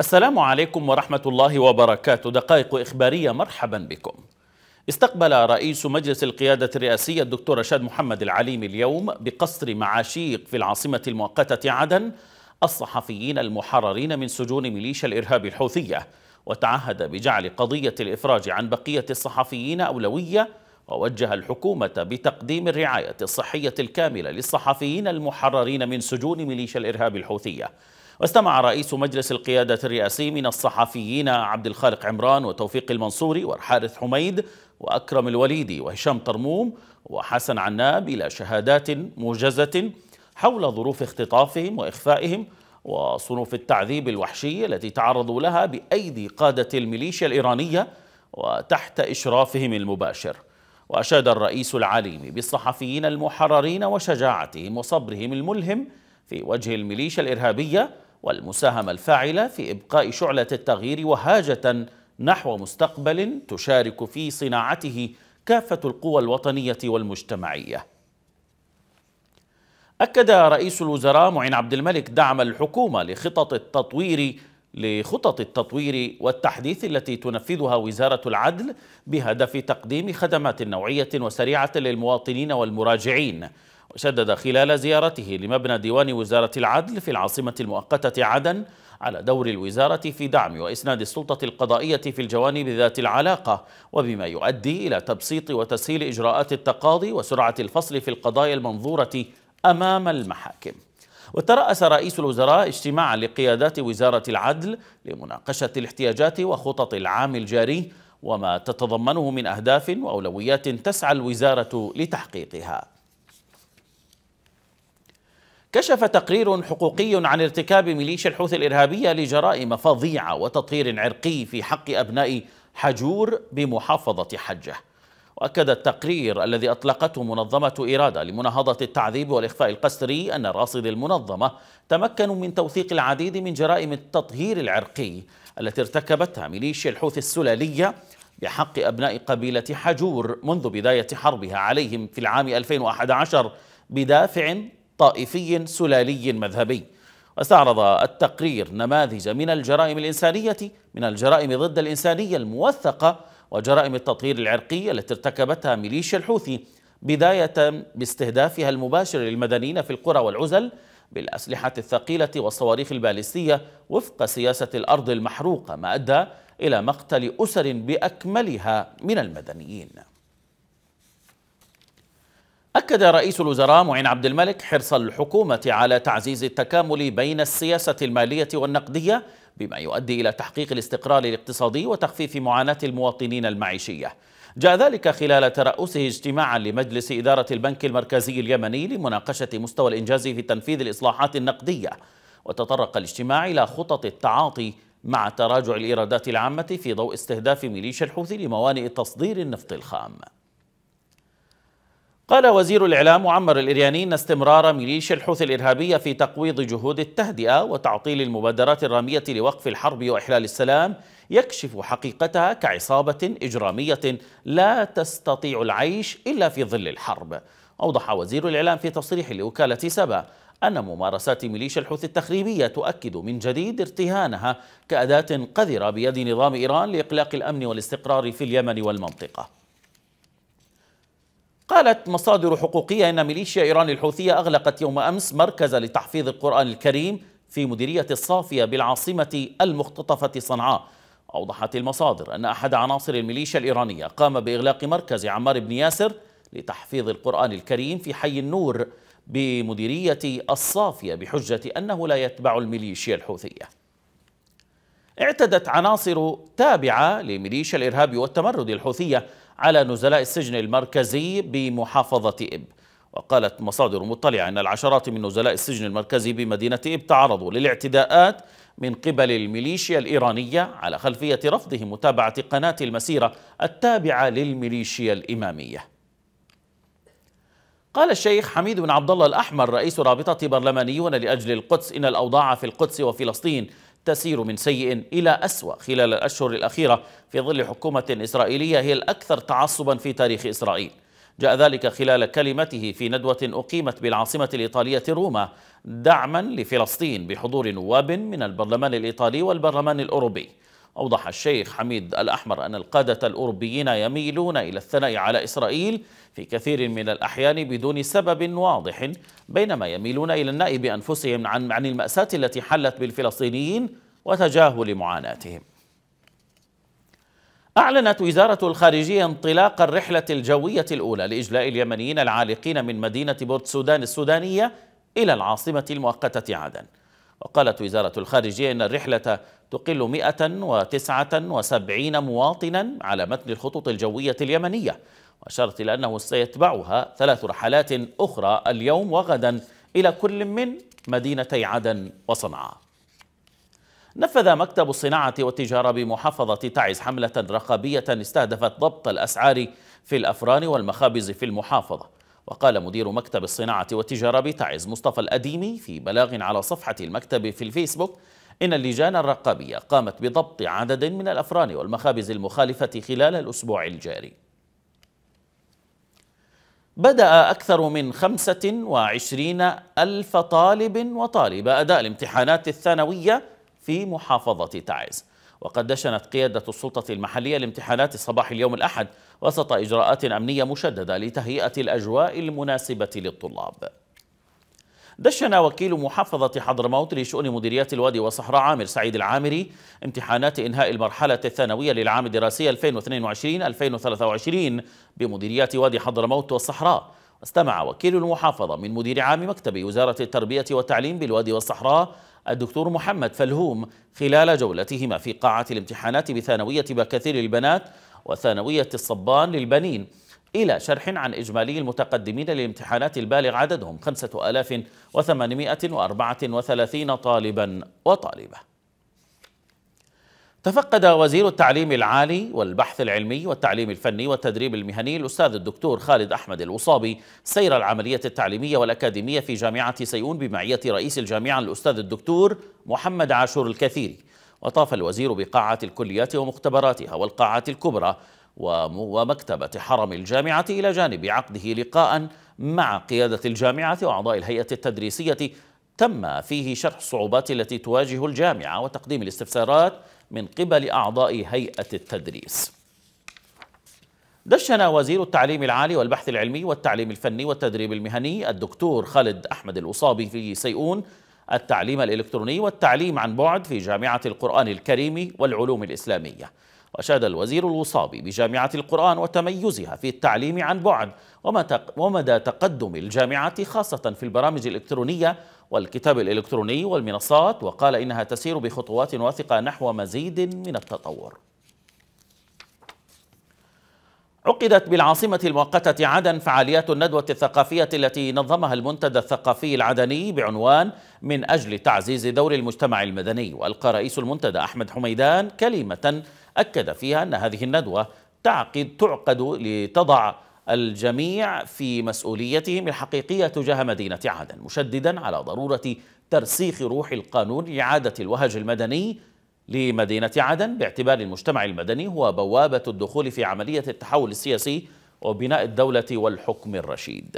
السلام عليكم ورحمة الله وبركاته دقائق إخبارية مرحبا بكم استقبل رئيس مجلس القيادة الرئاسية الدكتور رشاد محمد العليمي اليوم بقصر معاشيق في العاصمة المؤقتة عدن الصحفيين المحررين من سجون ميليشيا الإرهاب الحوثية وتعهد بجعل قضية الإفراج عن بقية الصحفيين أولوية ووجه الحكومة بتقديم الرعاية الصحية الكاملة للصحفيين المحررين من سجون ميليشيا الإرهاب الحوثية واستمع رئيس مجلس القيادة الرئاسي من الصحفيين عبد الخالق عمران وتوفيق المنصوري والحارث حميد وأكرم الوليدي وهشام طرموم وحسن عناب إلى شهادات موجزة حول ظروف اختطافهم وإخفائهم وصنوف التعذيب الوحشية التي تعرضوا لها بأيدي قادة الميليشيا الإيرانية وتحت إشرافهم المباشر وأشاد الرئيس العليم بالصحفيين المحررين وشجاعتهم وصبرهم الملهم في وجه الميليشيا الإرهابية والمساهمة الفاعلة في إبقاء شعلة التغيير وهاجة نحو مستقبل تشارك في صناعته كافة القوى الوطنية والمجتمعية أكد رئيس الوزراء معين عبد الملك دعم الحكومة لخطط التطوير لخطط التطوير والتحديث التي تنفذها وزارة العدل بهدف تقديم خدمات نوعية وسريعة للمواطنين والمراجعين وشدد خلال زيارته لمبنى ديوان وزارة العدل في العاصمة المؤقتة عدن على دور الوزارة في دعم وإسناد السلطة القضائية في الجوانب ذات العلاقة وبما يؤدي إلى تبسيط وتسهيل إجراءات التقاضي وسرعة الفصل في القضايا المنظورة أمام المحاكم وترأس رئيس الوزراء اجتماعا لقيادات وزارة العدل لمناقشة الاحتياجات وخطط العام الجاري وما تتضمنه من أهداف وأولويات تسعى الوزارة لتحقيقها كشف تقرير حقوقي عن ارتكاب ميليشيا الحوثي الإرهابية لجرائم فظيعة وتطهير عرقي في حق أبناء حجور بمحافظة حجة وأكد التقرير الذي أطلقته منظمة إرادة لمناهضة التعذيب والإخفاء القسري أن راصد المنظمة تمكنوا من توثيق العديد من جرائم التطهير العرقي التي ارتكبتها ميليشيا الحوثي السلالية بحق أبناء قبيلة حجور منذ بداية حربها عليهم في العام 2011 بدافع طائفي سلالي مذهبي واستعرض التقرير نماذج من الجرائم الإنسانية من الجرائم ضد الإنسانية الموثقة وجرائم التطهير العرقي التي ارتكبتها ميليشيا الحوثي بداية باستهدافها المباشر للمدنيين في القرى والعزل بالأسلحة الثقيلة والصواريخ البالستية وفق سياسة الأرض المحروقة ما أدى إلى مقتل أسر بأكملها من المدنيين أكد رئيس الوزراء معين عبد الملك حرص الحكومة على تعزيز التكامل بين السياسة المالية والنقدية بما يؤدي إلى تحقيق الاستقرار الاقتصادي وتخفيف معاناة المواطنين المعيشية جاء ذلك خلال ترأسه اجتماعا لمجلس إدارة البنك المركزي اليمني لمناقشة مستوى الإنجاز في تنفيذ الإصلاحات النقدية وتطرق الاجتماع إلى خطط التعاطي مع تراجع الإيرادات العامة في ضوء استهداف ميليشيا الحوثي لموانئ تصدير النفط الخام قال وزير الإعلام معمر الإرياني أن استمرار ميليشيا الحوثي الإرهابية في تقويض جهود التهدئة وتعطيل المبادرات الرامية لوقف الحرب وإحلال السلام يكشف حقيقتها كعصابة إجرامية لا تستطيع العيش إلا في ظل الحرب أوضح وزير الإعلام في تصريح لوكالة سبا أن ممارسات ميليشيا الحوثي التخريبية تؤكد من جديد ارتهانها كأداة قذرة بيد نظام إيران لإقلاق الأمن والاستقرار في اليمن والمنطقة قالت مصادر حقوقية أن ميليشيا إيران الحوثية أغلقت يوم أمس مركز لتحفيظ القرآن الكريم في مديرية الصافية بالعاصمة المختطفة صنعاء أوضحت المصادر أن أحد عناصر الميليشيا الإيرانية قام بإغلاق مركز عمار بن ياسر لتحفيظ القرآن الكريم في حي النور بمديرية الصافية بحجة أنه لا يتبع الميليشيا الحوثية اعتدت عناصر تابعة لميليشيا الإرهاب والتمرد الحوثية على نزلاء السجن المركزي بمحافظة إب وقالت مصادر مطلعة أن العشرات من نزلاء السجن المركزي بمدينة إب تعرضوا للاعتداءات من قبل الميليشيا الإيرانية على خلفية رفضهم متابعة قناة المسيرة التابعة للميليشيا الإمامية قال الشيخ حميد بن عبد الله الأحمر رئيس رابطة برلمانيون لأجل القدس إن الأوضاع في القدس وفلسطين تسير من سيء إلى أسوأ خلال الأشهر الأخيرة في ظل حكومة إسرائيلية هي الأكثر تعصبا في تاريخ إسرائيل جاء ذلك خلال كلمته في ندوة أقيمت بالعاصمة الإيطالية روما دعما لفلسطين بحضور نواب من البرلمان الإيطالي والبرلمان الأوروبي أوضح الشيخ حميد الأحمر أن القادة الأوروبيين يميلون إلى الثناء على إسرائيل في كثير من الأحيان بدون سبب واضح بينما يميلون إلى النائب بأنفسهم عن عن المأساة التي حلت بالفلسطينيين وتجاهل معاناتهم أعلنت وزارة الخارجية انطلاق الرحلة الجوية الأولى لإجلاء اليمنيين العالقين من مدينة بورت سودان السودانية إلى العاصمة المؤقتة عدن وقالت وزارة الخارجية إن الرحلة تقل 179 مواطنا على متن الخطوط الجوية اليمنية وأشارت إلى أنه سيتبعها ثلاث رحلات أخرى اليوم وغدا إلى كل من مدينتي عدن وصنعاء نفذ مكتب الصناعة والتجارة بمحافظة تعز حملة رقابية استهدفت ضبط الأسعار في الأفران والمخابز في المحافظة وقال مدير مكتب الصناعة والتجارة بتعز مصطفى الأديمي في بلاغ على صفحة المكتب في الفيسبوك إن اللجان الرقابية قامت بضبط عدد من الأفران والمخابز المخالفة خلال الأسبوع الجاري بدأ أكثر من 25 ألف طالب وطالبة أداء الامتحانات الثانوية في محافظة تعز وقد دشنت قيادة السلطة المحلية لامتحانات صباح اليوم الأحد وسط إجراءات أمنية مشددة لتهيئة الأجواء المناسبة للطلاب دشن وكيل محافظة حضرموت لشؤون مديريات الوادي والصحراء عامر سعيد العامري امتحانات إنهاء المرحلة الثانوية للعام الدراسي 2022-2023 بمديريات وادي حضرموت والصحراء استمع وكيل المحافظة من مدير عام مكتب وزارة التربية والتعليم بالوادي والصحراء الدكتور محمد فلهوم خلال جولتهما في قاعة الامتحانات بثانوية بكثير للبنات وثانوية الصبان للبنين إلى شرح عن إجمالي المتقدمين للامتحانات البالغ عددهم 5834 طالبا وطالبة تفقد وزير التعليم العالي والبحث العلمي والتعليم الفني والتدريب المهني الأستاذ الدكتور خالد أحمد الوصابي سير العملية التعليمية والأكاديمية في جامعة سيئون بمعية رئيس الجامعة الأستاذ الدكتور محمد عاشور الكثيري وطاف الوزير بقاعة الكليات ومختبراتها والقاعات الكبرى ومكتبة حرم الجامعة إلى جانب عقده لقاء مع قيادة الجامعة وأعضاء الهيئة التدريسية تم فيه شرح الصعوبات التي تواجه الجامعة وتقديم الاستفسارات من قبل أعضاء هيئة التدريس دشن وزير التعليم العالي والبحث العلمي والتعليم الفني والتدريب المهني الدكتور خالد أحمد الأصابي في سيئون التعليم الإلكتروني والتعليم عن بعد في جامعة القرآن الكريم والعلوم الإسلامية وأشاد الوزير الوصابي بجامعة القرآن وتميزها في التعليم عن بعد ومدى تقدم الجامعة خاصة في البرامج الإلكترونية والكتاب الإلكتروني والمنصات وقال إنها تسير بخطوات واثقة نحو مزيد من التطور عقدت بالعاصمة المؤقتة عدن فعاليات الندوة الثقافية التي نظمها المنتدى الثقافي العدني بعنوان من أجل تعزيز دور المجتمع المدني وألقى رئيس المنتدى أحمد حميدان كلمة أكد فيها أن هذه الندوة تعقد تعقد لتضع الجميع في مسؤوليتهم الحقيقية تجاه مدينة عدن مشددا على ضرورة ترسيخ روح القانون لإعادة الوهج المدني لمدينة عدن باعتبار المجتمع المدني هو بوابة الدخول في عملية التحول السياسي وبناء الدولة والحكم الرشيد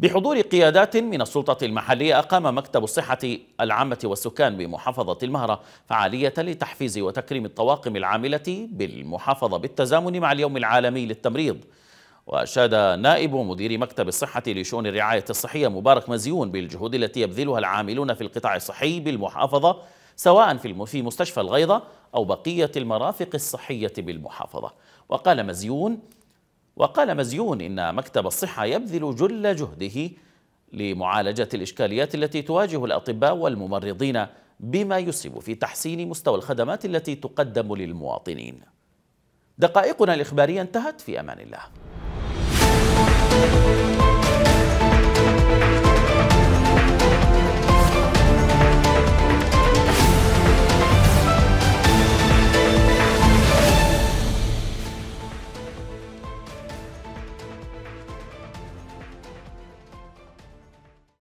بحضور قيادات من السلطة المحلية أقام مكتب الصحة العامة والسكان بمحافظة المهرة فعالية لتحفيز وتكريم الطواقم العاملة بالمحافظة بالتزامن مع اليوم العالمي للتمريض وأشاد نائب مدير مكتب الصحة لشؤون الرعاية الصحية مبارك مزيون بالجهود التي يبذلها العاملون في القطاع الصحي بالمحافظة سواء في مستشفى الغيضة أو بقية المرافق الصحية بالمحافظة وقال مزيون وقال مزيون إن مكتب الصحة يبذل جل جهده لمعالجة الإشكاليات التي تواجه الأطباء والممرضين بما يسهم في تحسين مستوى الخدمات التي تقدم للمواطنين دقائقنا الإخبارية انتهت في أمان الله